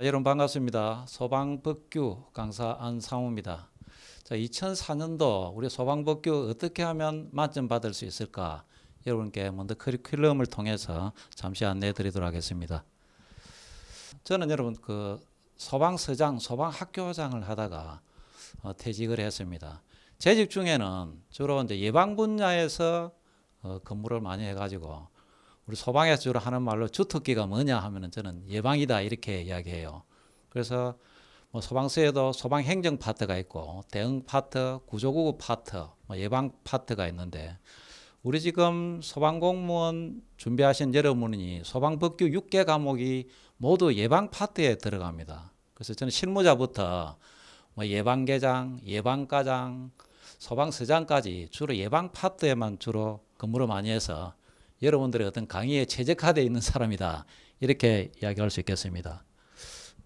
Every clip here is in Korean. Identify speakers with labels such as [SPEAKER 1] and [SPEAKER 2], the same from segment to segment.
[SPEAKER 1] 아, 여러분 반갑습니다. 소방법규 강사 안상우입니다. 자, 2004년도 우리 소방법규 어떻게 하면 만점 받을 수 있을까? 여러분께 먼저 커리큘럼을 통해서 잠시 안내해 드리도록 하겠습니다. 저는 여러분 그 소방서장, 소방학교장을 하다가 어, 퇴직을 했습니다. 제집 중에는 주로 이제 예방 분야에서 어, 근무를 많이 해가지고 우리 소방에서 주로 하는 말로 주특기가 뭐냐 하면은 저는 예방이다 이렇게 이야기해요. 그래서 뭐 소방서에도 소방 행정 파트가 있고 대응 파트, 구조구급 파트, 뭐 예방 파트가 있는데 우리 지금 소방공무원 준비하신 여러분이 소방법규 6개 과목이 모두 예방 파트에 들어갑니다. 그래서 저는 실무자부터 뭐 예방계장, 예방과장, 소방서장까지 주로 예방 파트에만 주로 근무를 많이 해서 여러분들의 어떤 강의에 최적화되어 있는 사람이다. 이렇게 이야기할 수 있겠습니다.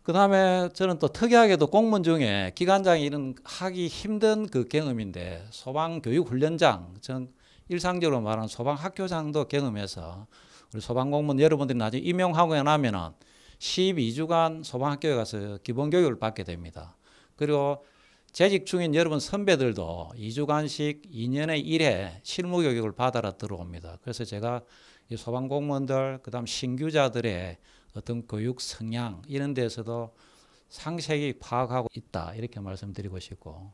[SPEAKER 1] 그 다음에 저는 또 특이하게도 공문 중에 기관장 이런 이 하기 힘든 그 경험인데 소방교육훈련장, 전 일상적으로 말하는 소방학교장도 경험해서 우리 소방공무원 여러분들이 나중에 임용하고 나면은 12주간 소방학교에 가서 기본교육을 받게 됩니다. 그리고 재직 중인 여러분 선배들도 2주간씩 2년에 1회 실무 교육을 받아라 들어옵니다. 그래서 제가 이 소방공무원들 그다음 신규자들의 어떤 교육 성향 이런 데서도 상세히 파악하고 있다 이렇게 말씀드리고 싶고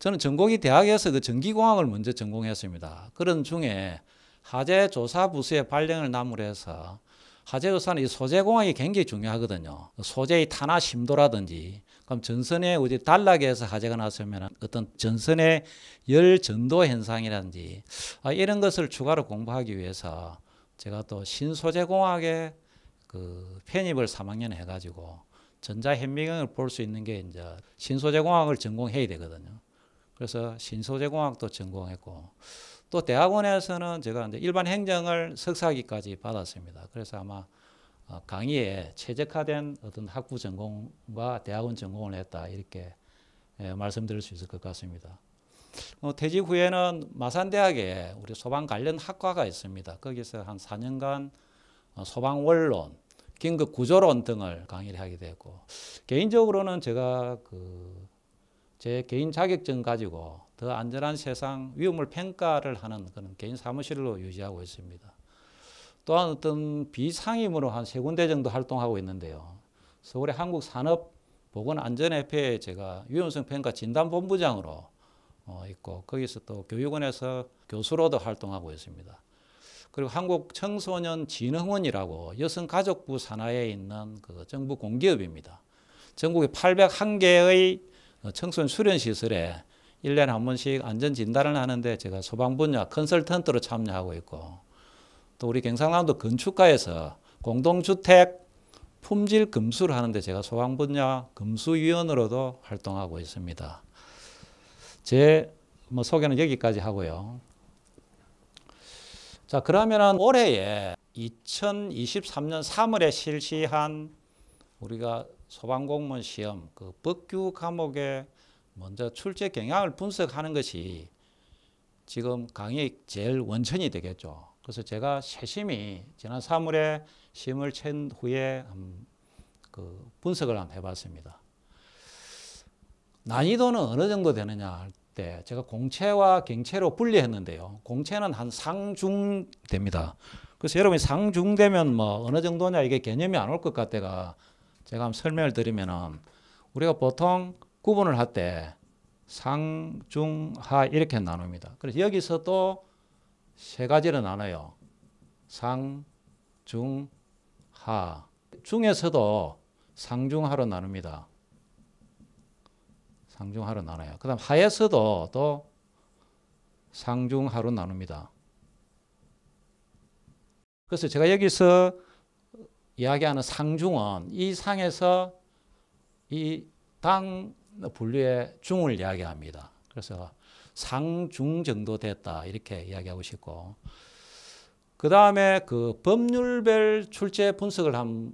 [SPEAKER 1] 저는 전공이 대학에서 그 전기공학을 먼저 전공했습니다. 그런 중에 하재 조사 부서의 발령을 나무해서 화재조사는 이 소재공학이 굉장히 중요하거든요. 소재의 탄화 심도라든지, 그럼 전선에 우리 단락에서 화재가 났으면 어떤 전선의 열 전도 현상이라든지, 아, 이런 것을 추가로 공부하기 위해서 제가 또 신소재공학에 그 편입을 3학년 해가지고 전자현미경을 볼 수 있는 게 이제 신소재공학을 전공해야 되거든요. 그래서 신소재공학도 전공했고, 또 대학원에서는 제가 이제 일반 행정을 석사학위까지 받았습니다. 그래서 아마 어, 강의에 최적화된 어떤 학부 전공과 대학원 전공을 했다 이렇게 예, 말씀드릴 수 있을 것 같습니다. 어, 퇴직 후에는 마산대학에 우리 소방 관련 학과가 있습니다. 거기서 한 4년간 어, 소방원론, 긴급 구조론 등을 강의를 하게 되고 개인적으로는 제가 그 제 개인 자격증 가지고 더 안전한 세상 위험을 평가를 하는 그런 개인 사무실로 유지하고 있습니다. 또한 어떤 비상임으로 한 세 군데 정도 활동하고 있는데요. 서울의 한국산업보건안전협회에 제가 유연성 평가 진단본부장으로 어, 있고 거기서 또 교육원에서 교수로도 활동하고 있습니다. 그리고 한국 청소년 진흥원이라고 여성가족부 산하에 있는 그 정부 공기업입니다. 전국에 801개의 어, 청소년 수련 시설에 1년에 한 번씩 안전 진단을 하는데 제가 소방 분야 컨설턴트로 참여하고 있고 또 우리 경상남도 건축가에서 공동주택 품질 금수를 하는데 제가 소방 분야 금수위원으로도 활동하고 있습니다. 제뭐 소개는 여기까지 하고요. 자그러면 올해에 2023년 3월에 실시한 우리가 소방공무원 시험 그 법규 과목에 먼저 출제 경향을 분석하는 것이 지금 강의 제일 원천이 되겠죠. 그래서 제가 세심히 지난 3월에 심을 챈 후에 그 분석을 한번 해봤습니다. 난이도는 어느 정도 되느냐 할 때 제가 공채와 경채로 분리했는데요. 공채는 한 상중 됩니다. 그래서 여러분이 상중 되면 뭐 어느 정도냐 이게 개념이 안 올 것 같다가 제가 한번 설명을 드리면은 우리가 보통 구분을 할 때 상, 중, 하 이렇게 나눕니다. 그래서 여기서도 세 가지로 나눠요. 상, 중, 하. 중에서도 상중하로 나눕니다. 상중하로 나눠요. 그 다음 하에서도 또 상중하로 나눕니다. 그래서 제가 여기서 이야기하는 상중은 이 상에서 이당 분류의 중을 이야기합니다. 그래서 상 중 정도 됐다 이렇게 이야기하고 싶고 그 다음에 그 법률별 출제 분석을 한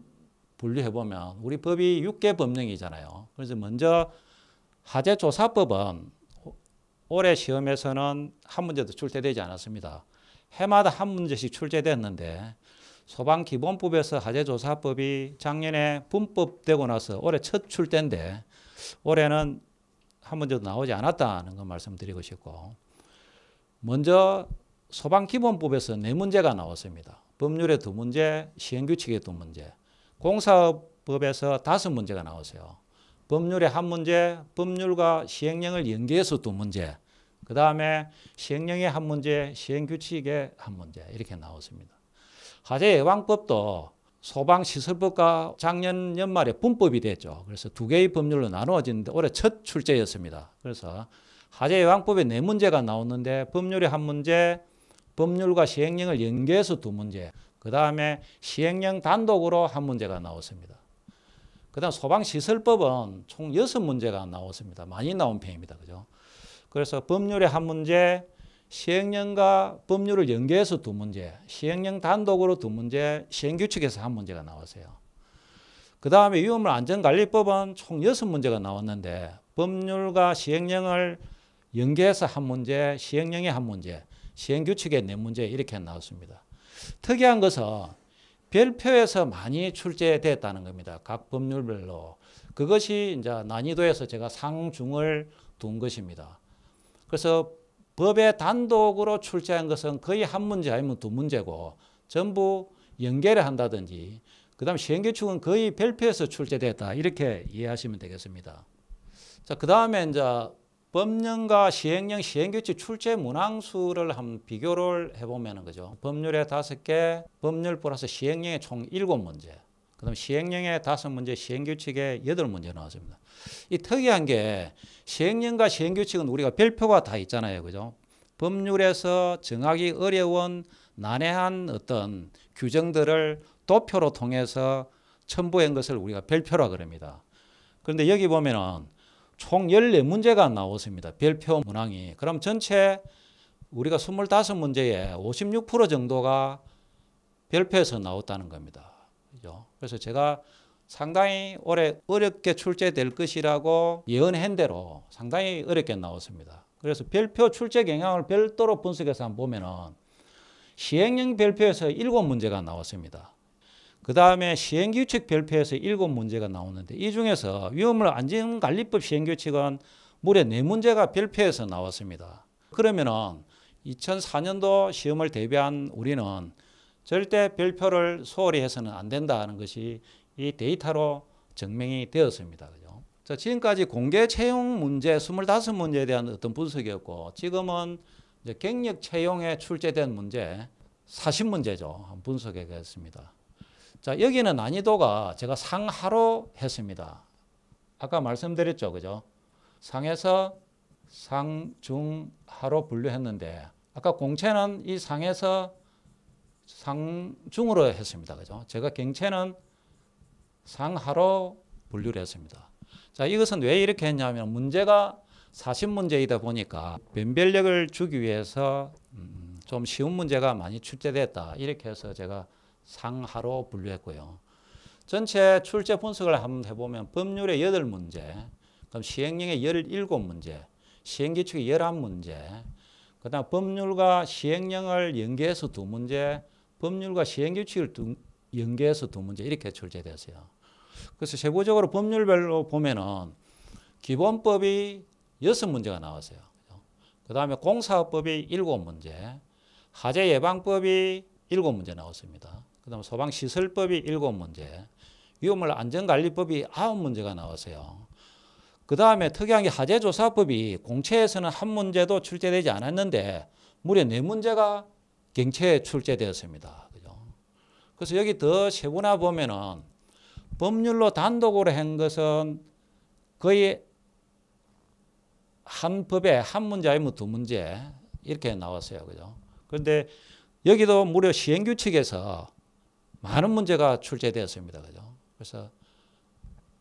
[SPEAKER 1] 분류해 보면 우리 법이 6개 법령이잖아요. 그래서 먼저 하재조사법은 올해 시험에서는 한 문제도 출제되지 않았습니다. 해마다 한 문제씩 출제됐는데 소방기본법에서 하재조사법이 작년에 분법되고 나서 올해 첫 출제인데 올해는 한 문제도 나오지 않았다는 걸 말씀드리고 싶고 먼저 소방기본법에서 네 문제가 나왔습니다. 법률에 두 문제, 시행규칙에 두 문제, 공사법에서 다섯 문제가 나왔어요. 법률에 한 문제, 법률과 시행령을 연계해서 두 문제, 그 다음에 시행령에 한 문제, 시행규칙에 한 문제 이렇게 나왔습니다. 화재 예방법도 소방시설법과 작년 연말에 분법이 됐죠. 그래서 두 개의 법률로 나누어지는데 올해 첫 출제였습니다. 그래서 하재예방법에 네 문제가 나오는데 법률의 한 문제, 법률과 시행령을 연계해서 두 문제, 그 다음에 시행령 단독으로 한 문제가 나왔습니다. 그 다음 소방시설법은 총 여섯 문제가 나왔습니다. 많이 나온 편입니다. 그죠? 그래서 법률의 한 문제, 시행령과 법률을 연계해서 두 문제, 시행령 단독으로 두 문제, 시행규칙에서 한 문제가 나왔어요. 그 다음에 위험물 안전관리법은 총 6문제가 나왔는데 법률과 시행령을 연계해서 한 문제, 시행령의 한 문제, 시행규칙의 네 문제 이렇게 나왔습니다. 특이한 것은 별표에서 많이 출제됐다는 겁니다. 각 법률별로. 그것이 이제 난이도에서 제가 상중을 둔 것입니다. 그래서 법에 단독으로 출제한 것은 거의 한 문제 아니면 두 문제고 전부 연계를 한다든지 그 다음 시행규칙은 거의 별표에서 출제됐다 이렇게 이해하시면 되겠습니다. 자그 다음에 이제 법령과 시행령, 시행규칙 출제 문항수를 한 비교를 해보면 그죠. 법률에 다섯 개, 법률 플러스 시행령에 총 일곱 문제. 그 다음 시행령에 다섯 문제, 시행규칙에 여덟 문제 나왔습니다. 이 특이한 게 시행령과 시행규칙은 우리가 별표가 다 있잖아요. 그죠? 법률에서 정하기 어려운 난해한 어떤 규정들을 도표로 통해서 첨부한 것을 우리가 별표라 그럽니다. 그런데 여기 보면은 총 14문제가 나왔습니다. 별표 문항이. 그럼 전체 우리가 25문제에 56% 정도가 별표에서 나왔다는 겁니다. 그죠? 그래서 제가 상당히 올해 어렵게 출제될 것이라고 예언한 대로 상당히 어렵게 나왔습니다. 그래서 별표 출제 경향을 별도로 분석해서 한번 보면은 시행령 별표에서 일곱 문제가 나왔습니다. 그 다음에 시행규칙 별표에서 일곱 문제가 나오는데 이 중에서 위험물 안전관리법 시행규칙은 무려 네 문제가 별표에서 나왔습니다. 그러면은 2004년도 시험을 대비한 우리는 절대 별표를 소홀히 해서는 안 된다는 것이 이 데이터로 증명이 되었습니다. 그죠? 자, 지금까지 공개 채용 문제 25문제에 대한 어떤 분석이었고 지금은 이제 경력 채용에 출제된 문제 40문제죠. 분석해 겠습니다 자, 여기는 난이도가 제가 상하로 했습니다. 아까 말씀드렸죠. 그죠? 상에서 상중하로 분류했는데 아까 공채는 이 상에서 상중으로 했습니다. 그죠? 제가 경채는 상하로 분류를 했습니다. 자, 이것은 왜 이렇게 했냐면 문제가 사십 문제이다 보니까 변별력을 주기 위해서 음, 좀 쉬운 문제가 많이 출제됐다. 이렇게 해서 제가 상하로 분류했고요. 전체 출제 분석을 한번 해보면 법률의 여 문제 그럼 시행령의 열일 문제 시행규칙의 열한 문제그 다음 법률과 시행령을 연계해서 두문제 법률과 시행규칙을 연계해서 두 문제 이렇게 출제됐어요. 그래서 세부적으로 법률별로 보면은 기본법이 여섯 문제가 나왔어요. 그 다음에 공사법이 일곱 문제, 화재 예방법이 일곱 문제 나왔습니다. 그 다음 소방시설법이 일곱 문제, 위험물 안전관리법이 아홉 문제가 나왔어요. 그 다음에 특이한 게 화재조사법이 공채에서는 한 문제도 출제되지 않았는데 무려 네 문제가 경체에 출제되었습니다. 그래서 여기 더 세분화 보면은 법률로 단독으로 한 것은 거의 한 법에 한 문제 아니면 두 문제 이렇게 나왔어요. 그죠? 그런데 여기도 무려 시행규칙에서 많은 문제가 출제되었습니다. 그죠? 그래서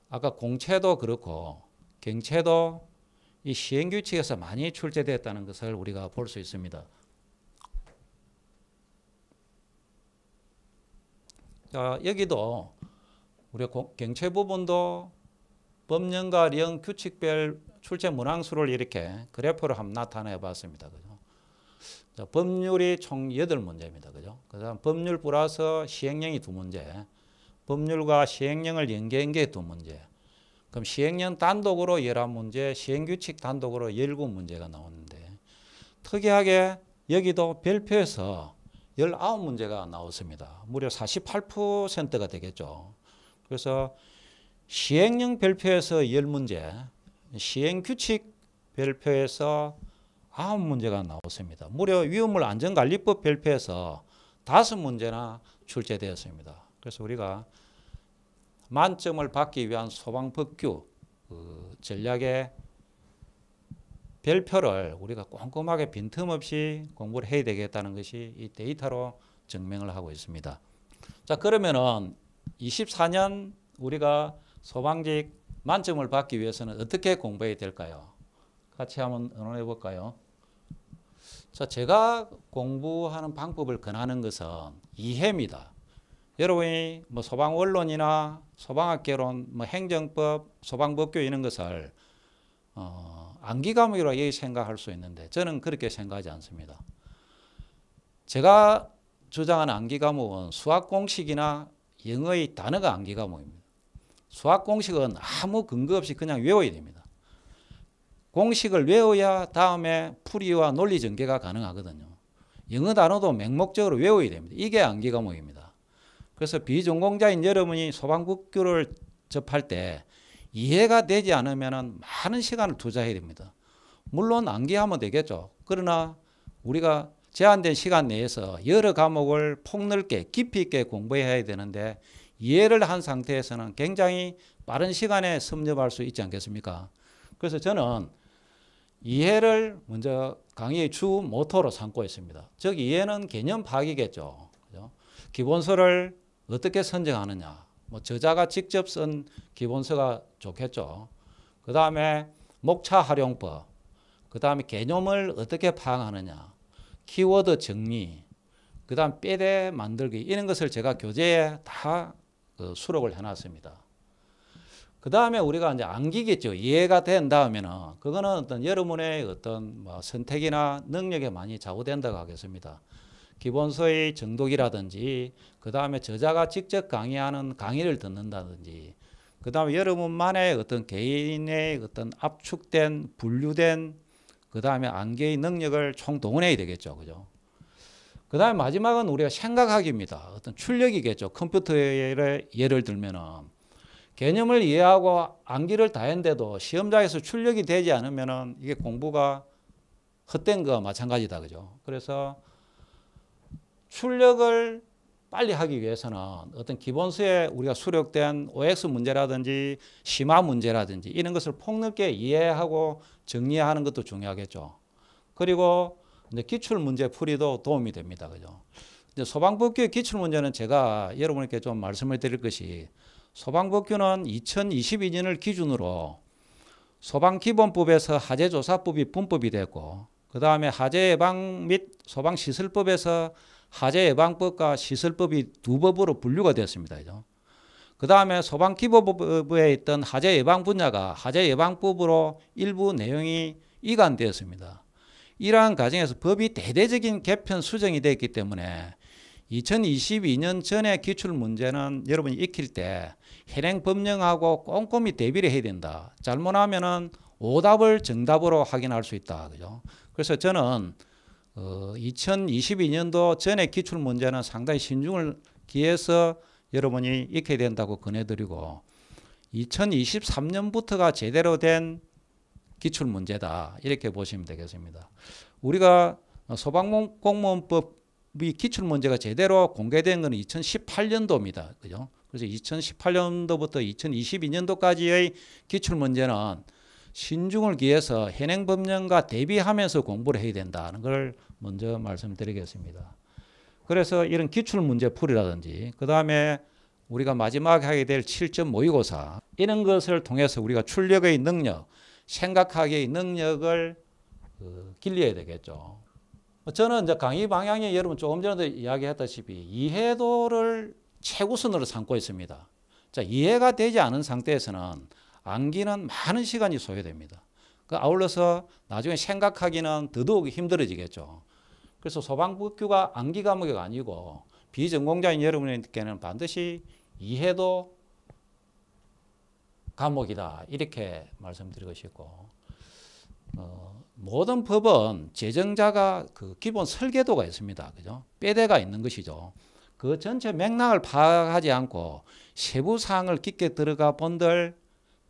[SPEAKER 1] 아까 공채도 그렇고 경채도 이 시행규칙에서 많이 출제되었다는 것을 우리가 볼 수 있습니다. 자, 어, 여기도 우리 경체 부분도 법령과 령 규칙별 출제 문항수를 이렇게 그래프로 한번 나타내 봤습니다. 그죠? 자, 법률이 총 8문제입니다. 그죠? 그다음 법률 플러스 시행령이 두 문제. 법률과 시행령을 연계한 게 두 문제. 그럼 시행령 단독으로 11문제, 시행규칙 단독으로 19문제가 나오는데 특이하게 여기도 별표에서 19문제가 나왔습니다. 무려 48%가 되겠죠. 그래서 시행령 별표에서 10문제, 시행규칙 별표에서 9문제가 나왔습니다. 무려 위험물 안전관리법 별표에서 5문제나 출제되었습니다. 그래서 우리가 만점을 받기 위한 소방법규 그 어, 전략의 별표를 우리가 꼼꼼하게 빈틈없이 공부를 해야 되겠다는 것이 이 데이터로 증명을 하고 있습니다. 자 그러면은 24년 우리가 소방직 만점을 받기 위해서는 어떻게 공부해야 될까요? 같이 한번 논해 볼까요? 자 제가 공부하는 방법을 권하는 것은 이해입니다. 여러분이 뭐 소방 원론이나 소방학개론, 뭐 행정법, 소방법규 이런 것을 어, 안기 과목이라 예 생각할 수 있는데 저는 그렇게 생각하지 않습니다. 제가 주장하는 암기 과은 수학 공식이나 영어의 단어가 암기 과입니다 수학 공식은 아무 근거 없이 그냥 외워야 됩니다. 공식을 외워야 다음에 풀이와 논리 전개가 가능하거든요. 영어 단어도 맹목적으로 외워야 됩니다. 이게 암기 과입니다 그래서 비전공자인 여러분이 소방국교를 접할 때 이해가 되지 않으면 많은 시간을 투자해야 됩니다. 물론 암기하면 되겠죠. 그러나 우리가 제한된 시간 내에서 여러 과목을 폭넓게 깊이 있게 공부해야 되는데 이해를 한 상태에서는 굉장히 빠른 시간에 섭렵할 수 있지 않겠습니까? 그래서 저는 이해를 먼저 강의의 주 모토로 삼고 있습니다. 즉 이해는 개념 파악이겠죠. 그죠? 기본서를 어떻게 선정하느냐. 뭐 저자가 직접 쓴 기본서가 좋겠죠. 그 다음에 목차 활용법, 그 다음에 개념을 어떻게 파악하느냐, 키워드 정리, 그 다음 빼대 만들기 이런 것을 제가 교재에 다그 수록을 해놨습니다. 그 다음에 우리가 이제 안기겠죠. 이해가 된 다음에는 그거는 어떤 여러분의 어떤 뭐 선택이나 능력에 많이 좌우된다고 하겠습니다. 기본서의 정독이라든지 그 다음에 저자가 직접 강의하는 강의를 듣는다든지 그 다음에 여러분만의 어떤 개인의 어떤 압축된 분류된 그 다음에 안개의 능력을 총동원해야 되겠죠. 그죠? 그 다음에 마지막은 우리가 생각하기입니다. 어떤 출력이겠죠. 컴퓨터의 예를 들면은 개념을 이해하고 암기를 다 했는데도 시험장에서 출력이 되지 않으면은 이게 공부가 헛된 거 마찬가지다. 그죠? 그래서 출력을 빨리 하기 위해서는 어떤 기본수에 우리가 수력된 OX 문제라든지 심화 문제라든지 이런 것을 폭넓게 이해하고 정리하는 것도 중요하겠죠. 그리고 이제 기출 문제 풀이도 도움이 됩니다. 그죠? 이제 소방법규의 기출 문제는 제가 여러분께 좀 말씀을 드릴 것이 소방법규는 2022년을 기준으로 소방기본법에서 하재조사법이 분법이 됐고 그 다음에 하재예방 및 소방시설법에서 화재 예방법과 시설법이 두 법으로 분류가 되었습니다. 그죠? 그 다음에 소방기법에 있던 화재 예방 분야가 화재 예방법으로 일부 내용이 이관되었습니다. 이러한 과정에서 법이 대대적인 개편 수정이 되었기 때문에 2022년 전에 기출문제는 여러분이 익힐 때 현행 법령하고 꼼꼼히 대비를 해야 된다. 잘못하면은 오답을 정답으로 확인할 수 있다. 그죠? 그래서 저는 어, 2022년도 전에 기출 문제는 상당히 신중을 기해서 여러분이 익혀야 된다고 권해드리고 2023년부터가 제대로 된 기출 문제다 이렇게 보시면 되겠습니다. 우리가 소방공무원법이 기출 문제가 제대로 공개된 것은 2018년도입니다. 그죠? 그래서 2018년도부터 2022년도까지의 기출 문제는 신중을 기해서 현행 법령과 대비하면서 공부를 해야 된다는 걸 먼저 말씀드리겠습니다. 그래서 이런 기출 문제풀이라든지 그다음에 우리가 마지막에 하게 될 7점 모의고사 이런 것을 통해서 우리가 출력의 능력, 생각하기의 능력을 그 어, 길려야 되겠죠. 뭐 저는 이제 강의 방향이 여러분 조금 전에도 이야기했다시피 이해도를 최우선으로 삼고 있습니다. 자, 이해가 되지 않은 상태에서는 암기는 많은 시간이 소요됩니다. 그 아울러서 나중에 생각하기는 더더욱 힘들어지겠죠. 그래서 소방법규가 암기 과목이 아니고 비전공자인 여러분께는 반드시 이해도 과목이다 이렇게 말씀드리고 싶고 어, 모든 법은 제정자가 그 기본 설계도가 있습니다. 그죠? 뼈대가 있는 것이죠. 그 전체 맥락을 파악하지 않고 세부 사항을 깊게 들어가 본들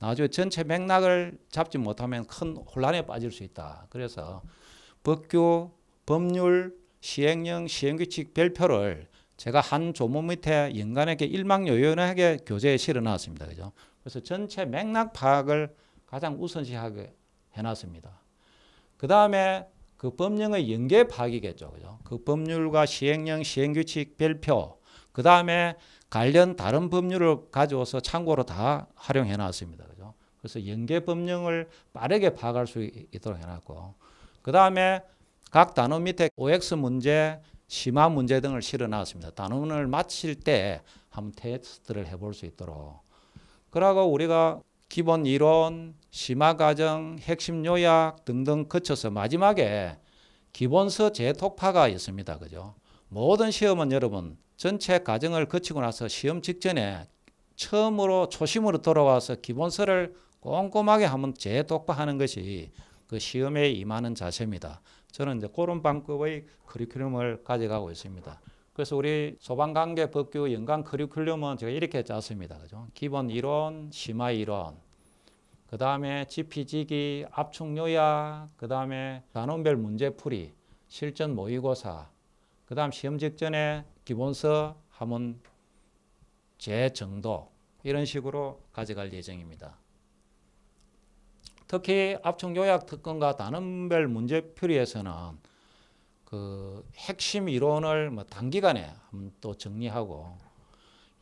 [SPEAKER 1] 나중에 전체 맥락을 잡지 못하면 큰 혼란에 빠질 수 있다. 그래서 법규, 법률, 시행령, 시행규칙 별표를 제가 한 조문 밑에 인간에게 일망요연하게 교재에 실어놨습니다. 그죠? 그래서 전체 맥락 파악을 가장 우선시하게 해놨습니다. 그 다음에 그 법령의 연계 파악이겠죠. 그죠? 그 법률과 시행령, 시행규칙 별표, 그 다음에 관련 다른 법률을 가져와서 참고로 다 활용해 놨습니다. 그래서 연계 법령을 빠르게 파악할 수 있도록 해놨고 그 다음에 각단원 밑에 OX 문제, 심화 문제 등을 실어놨습니다. 단원을 마칠 때 한번 테스트를 해볼 수 있도록 그러고 우리가 기본 이론, 심화 과정, 핵심 요약 등등 거쳐서 마지막에 기본서 재독파가 있습니다. 그죠? 모든 시험은 여러분 전체 과정을 거치고 나서 시험 직전에 처음으로 초심으로 돌아와서 기본서를 꼼꼼하게 하면 재독똑하는 것이 그 시험에 임하는 자세입니다. 저는 이제 그런 방법의 커리큘럼을 가져가고 있습니다. 그래서 우리 소방관계 법규 연간 커리큘럼은 제가 이렇게 짰습니다. 그죠? 기본 이론, 심화 이론, 그 다음에 지피지기, 압축 요약, 그 다음에 단원별 문제풀이, 실전 모의고사, 그 다음 시험 직전에 기본서 하면 재정도 이런 식으로 가져갈 예정입니다. 특히 압축 요약 특권과 단원별 문제 풀이에서는 그 핵심 이론을 뭐 단기간에 또 정리하고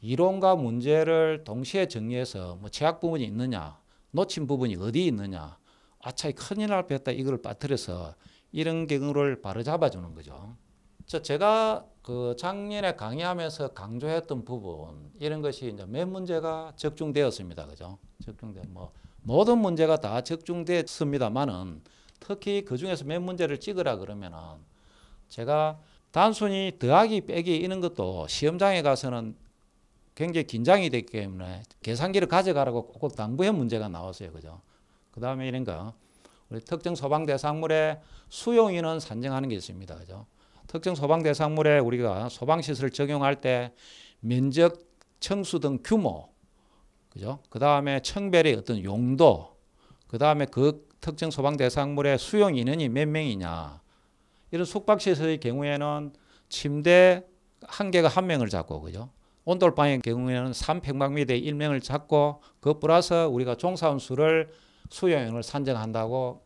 [SPEAKER 1] 이론과 문제를 동시에 정리해서 뭐 제약 부분이 있느냐, 놓친 부분이 어디 있느냐, 아차이 큰일 날 뻔했다 이걸 빠뜨려서 이런 경우를 바로 잡아주는 거죠. 저 제가 그 작년에 강의하면서 강조했던 부분 이런 것이 이제 몇 문제가 적중되었습니다, 그죠? 적중된 뭐 모든 문제가 다 적중됐습니다만은 특히 그 중에서 몇 문제를 찍으라 그러면은 제가 단순히 더하기 빼기 이런 것도 시험장에 가서는 굉장히 긴장이 됐기 때문에 계산기를 가져가라고 꼭 당부의 문제가 나왔어요. 그죠? 그 다음에 이런 거. 우리 특정 소방 대상물의 수용인은 산정하는 게 있습니다. 그죠? 특정 소방 대상물에 우리가 소방시설 적용할 때 면적, 청수 등 규모, 그죠? 그 다음에 청별의 어떤 용도, 그 다음에 그 특정 소방 대상물의 수용 인원이 몇 명이냐. 이런 숙박시설의 경우에는 침대 한 개가 한 명을 잡고, 그죠? 온돌방의 경우에는 3평방미터에 1명을 잡고, 그 플러스 우리가 종사원 수를 수용을 산정한다고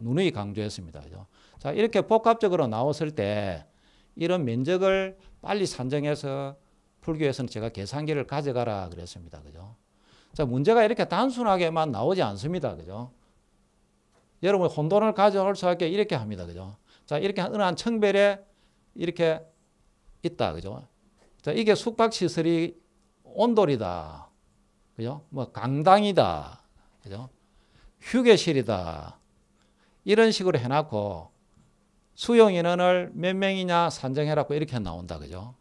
[SPEAKER 1] 누누이 강조했습니다. 그죠? 자, 이렇게 복합적으로 나왔을 때 이런 면적을 빨리 산정해서 불교에서는 제가 계산기를 가져가라 그랬습니다. 그죠? 자, 문제가 이렇게 단순하게만 나오지 않습니다. 그죠? 여러분 혼돈을 가져올 수 있게 이렇게 합니다. 그죠? 자, 이렇게 은한 청별에 이렇게 있다. 그죠? 자, 이게 숙박 시설이 온돌이다. 그죠? 뭐 강당이다. 그죠? 휴게실이다. 이런 식으로 해 놓고 수용 인원을 몇 명이냐 산정해 놓고 이렇게 나온다. 그죠?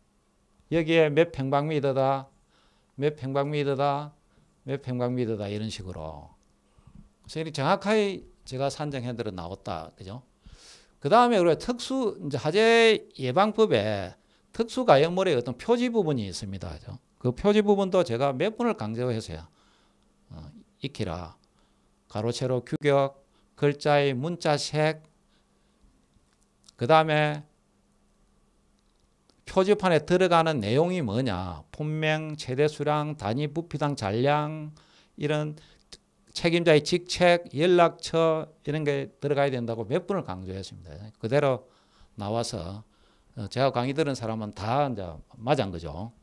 [SPEAKER 1] 여기에 몇 평방미터다, 몇 평방미터다, 몇 평방미터다 이런 식으로. 그래서 정확하게 제가 산정해드려 나왔다. 그죠? 그 다음에 우리가 특수, 이제 화재 예방법에 특수 가역물의 어떤 표지 부분이 있습니다. 그죠? 그 표지 부분도 제가 몇 번을 강조했어요. 어, 익히라. 가로채로 규격, 글자의 문자색, 그 다음에 표지판에 들어가는 내용이 뭐냐 품명, 최대 수량, 단위 부피당 잔량 이런 책임자의 직책, 연락처 이런 게 들어가야 된다고 몇 분을 강조했습니다. 그대로 나와서 어, 제가 강의 들은 사람은 다 이제 맞은 거죠.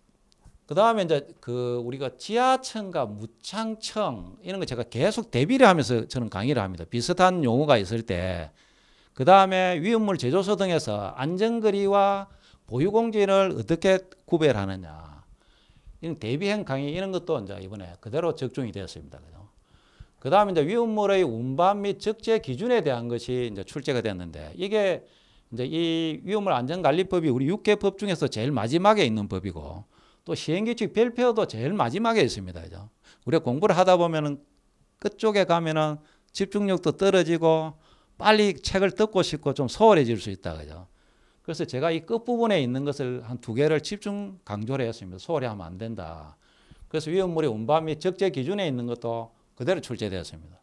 [SPEAKER 1] 그 다음에 이제 그 우리가 지하층과 무창층 이런 거 제가 계속 대비를 하면서 저는 강의를 합니다. 비슷한 용어가 있을 때 그 다음에 위험물 제조소 등에서 안전거리와 보유공진을 어떻게 구별하느냐. 이런 대비행 강의 이런 것도 이제 이번에 그대로 적중이 되었습니다. 그죠? 그 다음에 이제 위험물의 운반 및 적재 기준에 대한 것이 이제 출제가 됐는데 이게 이제 이 위험물 안전관리법이 우리 6개법 중에서 제일 마지막에 있는 법이고 또 시행규칙 별표도 제일 마지막에 있습니다. 그죠? 우리가 공부를 하다 보면은 끝쪽에 가면은 집중력도 떨어지고 빨리 책을 듣고 싶고 좀 소홀해질 수 있다. 그죠? 그래서 제가 이 끝부분에 있는 것을 한 두 개를 집중 강조를 했습니다. 소홀히 하면 안 된다. 그래서 위험물의 운반 및 적재 기준에 있는 것도 그대로 출제되었습니다.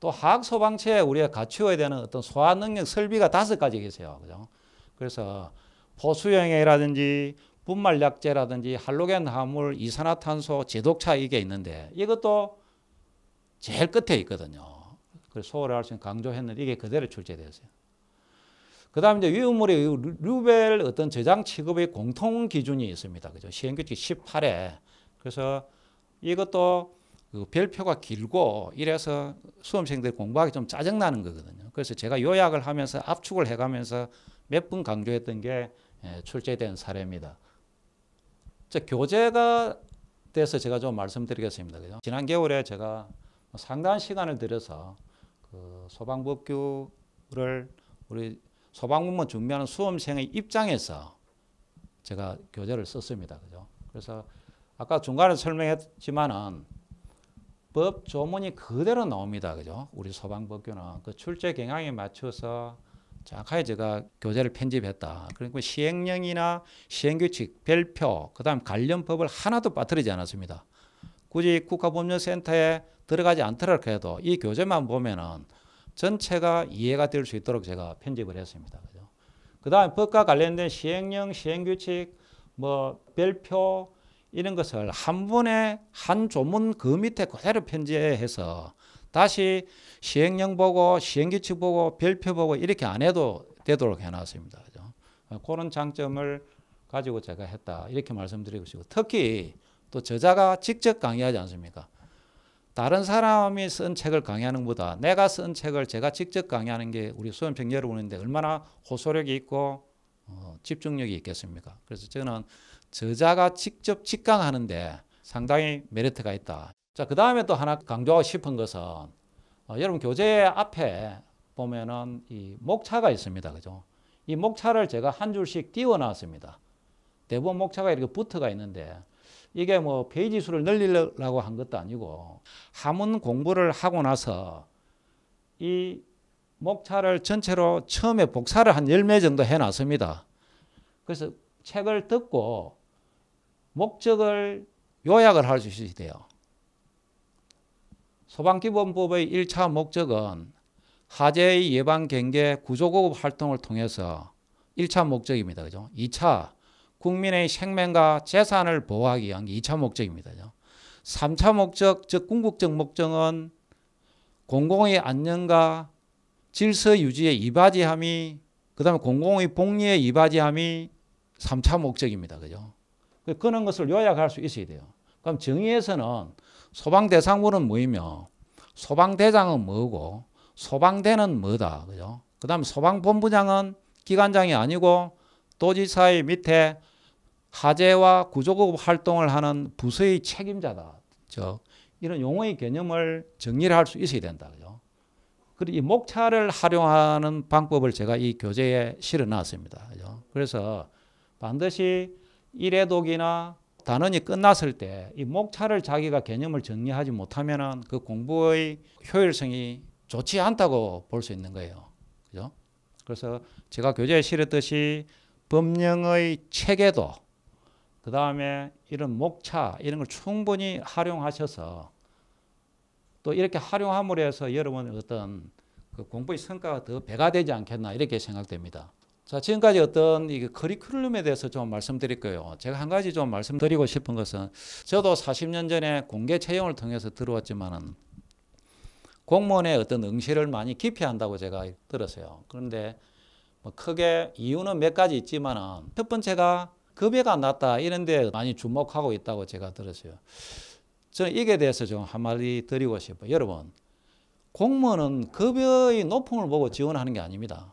[SPEAKER 1] 또 화학 소방체에 우리가 갖추어야 되는 어떤 소화 능력 설비가 다섯 가지가 있어요. 그죠? 그래서 포수용액라든지 분말약제라든지 할로겐 화물, 이산화탄소, 제독차 이게 있는데 이것도 제일 끝에 있거든요. 그래서 소홀히 할 수 있는 강조했는데 이게 그대로 출제되었어요. 그 다음에 이제 유물의 루벨 어떤 저장 취급의 공통 기준이 있습니다. 그죠. 시행규칙 18에. 그래서 이것도 그 별표가 길고 이래서 수험생들 공부하기 좀 짜증나는 거거든요. 그래서 제가 요약을 하면서 압축을 해가면서 몇 분 강조했던 게 예, 출제된 사례입니다. 자, 교재가 돼서 제가 좀 말씀드리겠습니다. 그죠? 지난 겨울에 제가 상당한 시간을 들여서 그 소방법규를 우리 소방공무원 준비하는 수험생의 입장에서 제가 교재를 썼습니다. 그죠? 그래서 아까 중간에 설명했지만은 법 조문이 그대로 나옵니다. 그죠? 우리 소방법규는 그 출제 경향에 맞춰서 정확하게 제가 교재를 편집했다. 그러니 시행령이나 시행규칙, 별표, 그 다음 관련 법을 하나도 빠뜨리지 않았습니다. 굳이 국가법률센터에 들어가지 않더라도 이 교재만 보면은 전체가 이해가 될 수 있도록 제가 편집을 했습니다. 그죠? 그다음 법과 관련된 시행령, 시행규칙, 뭐 별표 이런 것을 한 번에 한 조문 그 밑에 그대로 편지해서 다시 시행령 보고 시행규칙 보고 별표 보고 이렇게 안 해도 되도록 해놨습니다. 그죠? 그런 장점을 가지고 제가 했다 이렇게 말씀드리고 싶고 특히 또 저자가 직접 강의하지 않습니까? 다른 사람이 쓴 책을 강의하는 것보다 내가 쓴 책을 제가 직접 강의하는 게 우리 수험생 여러분인데 얼마나 호소력이 있고 어, 집중력이 있겠습니까? 그래서 저는 저자가 직접 직강하는데 상당히 메리트가 있다. 자, 그 다음에 또 하나 강조하고 싶은 것은 어, 여러분 교재 앞에 보면은 이 목차가 있습니다. 그죠? 이 목차를 제가 한 줄씩 띄워 놨습니다. 대부분 목차가 이렇게 붙어가 있는데 이게 뭐 페이지 수를 늘리려고 한 것도 아니고 하문 공부를 하고 나서 이 목차를 전체로 처음에 복사를 한 10매 정도 해놨습니다. 그래서 책을 듣고 목적을 요약을 할 수 있어야 돼요. 소방기본법의 1차 목적은 화재의 예방 경계 구조고급 활동을 통해서 1차 목적입니다. 그죠? 2차 국민의 생명과 재산을 보호하기 위한 게 2차 목적입니다. 3차 목적, 즉 궁극적 목적은 공공의 안녕과 질서 유지에 이바지함이 그다음에 공공의 복리에 이바지함이 3차 목적입니다. 그죠? 그런 것을 요약할 수 있어야 돼요. 그럼 정의에서는 소방 대상물은 뭐이며 소방대장은 뭐고 소방대는 뭐다. 그죠? 그다음에 소방본부장은 기관장이 아니고 도지사의 밑에 하재와 구조국 활동을 하는 부서의 책임자다. 즉 이런 용어의 개념을 정리를 할 수 있어야 된다. 그죠? 그리고 이 목차를 활용하는 방법을 제가 이 교재에 실어 놨습니다. 그죠? 그래서 반드시 1회독이나 단원이 끝났을 때 이 목차를 자기가 개념을 정리하지 못하면 그 공부의 효율성이 좋지 않다고 볼 수 있는 거예요. 그죠? 그래서 제가 교재에 실었듯이 법령의 체계도 그 다음에 이런 목차 이런 걸 충분히 활용하셔서 또 이렇게 활용함으로 해서 여러분 어떤 그 공부의 성과가 더 배가 되지 않겠나 이렇게 생각됩니다. 자 지금까지 어떤 이 커리큘럼에 대해서 좀 말씀드릴게요. 제가 한 가지 좀 말씀드리고 싶은 것은 저도 40년 전에 공개 채용을 통해서 들어왔지만은 공무원의 어떤 응시를 많이 기피한다고 제가 들었어요. 그런데 뭐 크게 이유는 몇 가지 있지만은 첫 번째가 급여가 낮다 이런 데 많이 주목하고 있다고 제가 들었어요. 저는 이게 대해서 좀 한마디 드리고 싶어요. 여러분, 공무원은 급여의 높음을 보고 지원하는 게 아닙니다.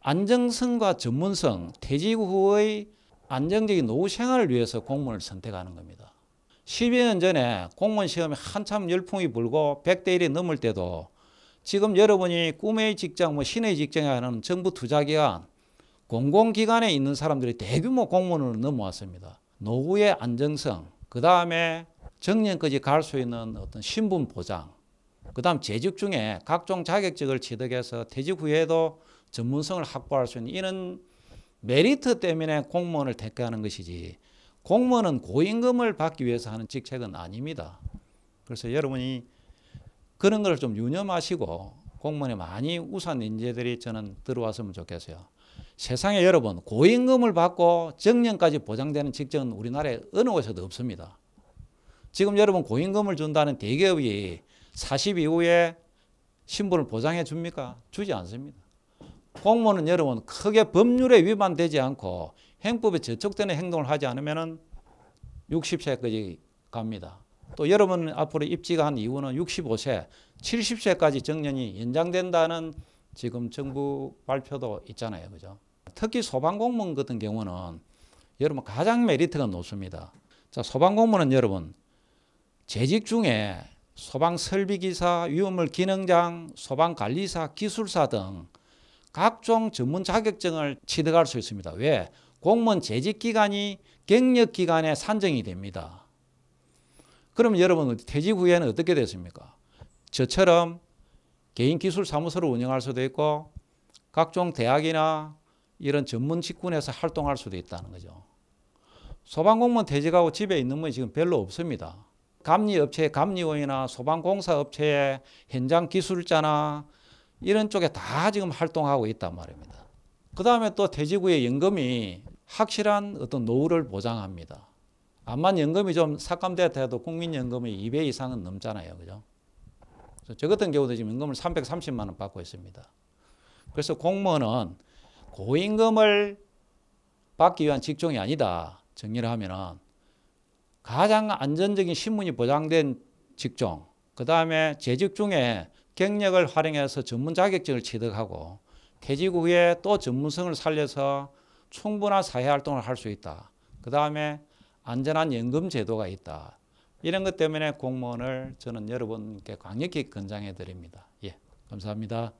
[SPEAKER 1] 안정성과 전문성, 퇴직 후의 안정적인 노후 생활을 위해서 공무원을 선택하는 겁니다. 1 0년 전에 공무원 시험이 한참 열풍이 불고 100대 1이 넘을 때도 지금 여러분이 꿈의 직장, 뭐 신의 직장이라는 정부 투자 기관 공공기관에 있는 사람들이 대규모 공무원으로 넘어왔습니다. 노후의 안정성, 그 다음에 정년까지 갈 수 있는 어떤 신분 보장, 그 다음 재직 중에 각종 자격증을 취득해서 퇴직 후에도 전문성을 확보할 수 있는 이런 메리트 때문에 공무원을 택하는 것이지 공무원은 고임금을 받기 위해서 하는 직책은 아닙니다. 그래서 여러분이 그런 걸좀 유념하시고 공무원에 많이 우수한 인재들이 저는 들어왔으면 좋겠어요. 세상에 여러분 고임금을 받고 정년까지 보장되는 직장은 우리나라에 어느 곳에도 없습니다. 지금 여러분 고임금을 준다는 대기업이 40 이후에 신분을 보장해 줍니까? 주지 않습니다. 공무원은 여러분 크게 법률에 위반되지 않고 행법에 저촉되는 행동을 하지 않으면 60세까지 갑니다. 또 여러분 앞으로 입직한 이후는 65세, 70세까지 정년이 연장된다는 지금 정부 발표도 있잖아요. 그죠? 특히 소방공무원 같은 경우는 여러분 가장 메리트가 높습니다. 자, 소방공무원은 여러분 재직 중에 소방설비기사, 위험물 기능장, 소방관리사, 기술사 등 각종 전문 자격증을 취득할 수 있습니다. 왜? 공무원 재직 기간이 경력 기간에 산정이 됩니다. 그럼 여러분 퇴직 후에는 어떻게 됐습니까? 저처럼 개인 기술 사무소를 운영할 수도 있고 각종 대학이나 이런 전문 직군에서 활동할 수도 있다는 거죠. 소방공무원 퇴직하고 집에 있는 분이 지금 별로 없습니다. 감리업체, 감리원이나 소방공사업체의 현장 기술자나 이런 쪽에 다 지금 활동하고 있단 말입니다. 그 다음에 또 퇴직 후에 연금이 확실한 어떤 노후를 보장합니다. 암만 연금이 좀 삭감되었다 해도 국민연금이 2배 이상은 넘잖아요. 그죠? 저 같은 경우도 지금 연금을 330만 원 받고 있습니다. 그래서 공무원은 고임금을 받기 위한 직종이 아니다. 정리를 하면은 가장 안전적인 신문이 보장된 직종, 그 다음에 재직 중에 경력을 활용해서 전문 자격증을 취득하고 퇴직 후에 또 전문성을 살려서 충분한 사회활동을 할 수 있다. 그 다음에 안전한 연금 제도가 있다. 이런 것 때문에 공무원을 저는 여러분께 강력히 권장해 드립니다. 예, 감사합니다.